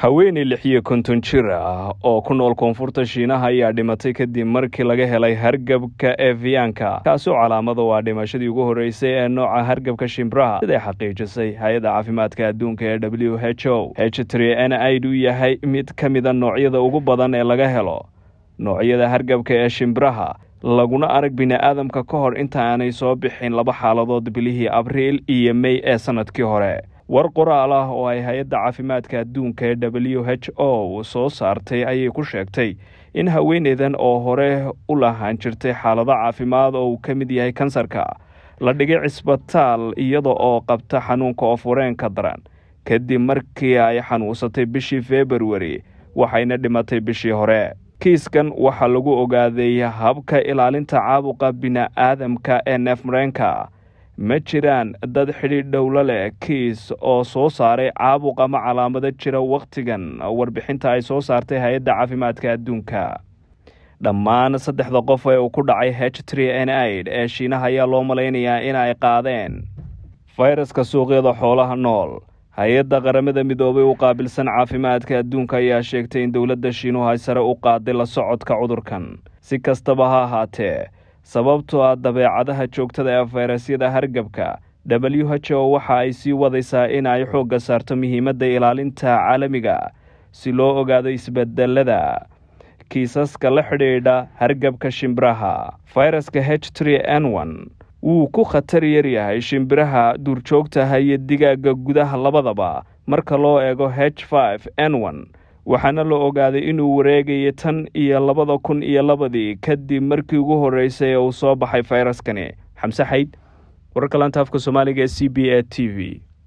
haweeney lix konton jir ah oo ku nool koonfurta shiinaha ayaa dhimatay kadib markii laga helay hargabka eviyanka kaasoo calaamada ah waa dhimashadii ugu horreysay ee nooca hargabka shimbraha siday xaqiijisay hay-adda caafimaadka adduunka ee w h o h n htrn u yahay mid ka mida ah noocyada ugu badan ee laga helo noocyada hargabka ee shimbraha laguna arag bini'aadamka ka hor inta aanay soo bixin laba xaaladood bilihii abriil iyo mey ee sannadkii hore war qoraal ah oo ay hay-adda caafimaadka adduunka ee w h o soo saartay ayay ku sheegtay in haweeneydan oo hore u lahaan jirtay xaalado caafimaad oo uu ka mid yahay kansarka la dhigay cisbitaal iyada oo qabta xanuunka oof daran kadib markii ay xanuunsatay bishii februari waxayna dhimatay bishii hore kiiskan waxaa lagu ogaaday habka ilaalinta caabuqa bini aadamka ee neef mareenka ma jiraan dad xidhiidh dhowlo leh kiis oo soo saaray caabuq ama calaamado jira wakhtigan warbixinta ay soo saartay hay-adda caafimaadka adduunka dhammaan saddexda qof ee uu ku dhacay h tri n aid ee shiinaha ayaa loo malaynayaa in ay qaadeen fayraska suuqyada xoolaha nool hay-adda qaramada midoobay u qaabilsan caafimaadka adduunka ayaa sheegtay in dowladda shiinuhu ay sare u qaaday la socodka cudurkan si kastaba ha ahaatee sababtoo ah dabeecadaha joogtada ee fayrasyada hargabka w h o waxa ay sii wadaysaa in ay xoogga saarto muhiimadda ilaalinta caalamiga si loo ogaado isbedelada kiisaska la xidhiidha hargabka shimbiraha fayraska h n wuu ku khatar yaryahay shimbiraha duurjoogtaha iyo digaagga gudaha labadaba marka loo eego h n waxaana la ogaaday inuu wareegayo tan iyo labada kun iyo labadii kadib markii ugu horreysay ee uu soo baxay fayraskani xamse xayd wararka laanta afka soomaaliga ee c b a t v